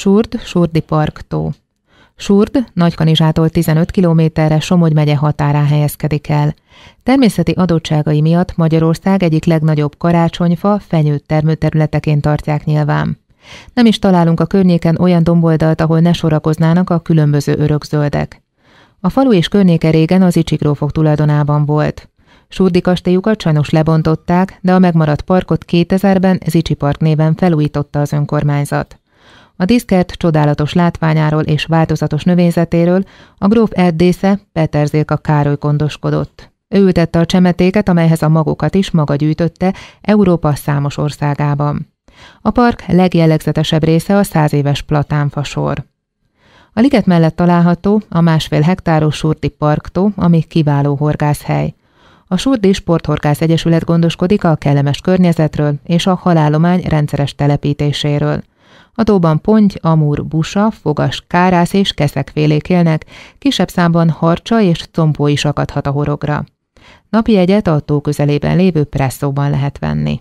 Surd, Surdi Parktó. Surd Nagykanizsától 15 kilométerre Somogy megye határán helyezkedik el. Természeti adottságai miatt Magyarország egyik legnagyobb karácsonyfa, fenyőt termőterületeként tartják nyilván. Nem is találunk a környéken olyan domboldalt, ahol ne sorakoznának a különböző örökzöldek. A falu és környéke régen az Icsikrófok tulajdonában volt. Surdi kastélyukat sajnos lebontották, de a megmaradt parkot 2000-ben Zicsi Park néven felújította az önkormányzat. A díszkert csodálatos látványáról és változatos növényzetéről a gróf erdésze Peterzélka Károly gondoskodott. Ő ültette a csemetéket, amelyhez a magokat is maga gyűjtötte Európa számos országában. A park legjellegzetesebb része a száz éves platánfasor. A liget mellett található a másfél hektáros Surti parktó, ami kiváló horgászhely. A Surdi Sporthorgász Egyesület gondoskodik a kellemes környezetről és a halálomány rendszeres telepítéséről. Adóban ponty, amúr, busa, fogas, kárász és keszekfélék élnek, kisebb számban harcsa és combó is akadhat a horogra. Napi egyet a tó közelében lévő presszóban lehet venni.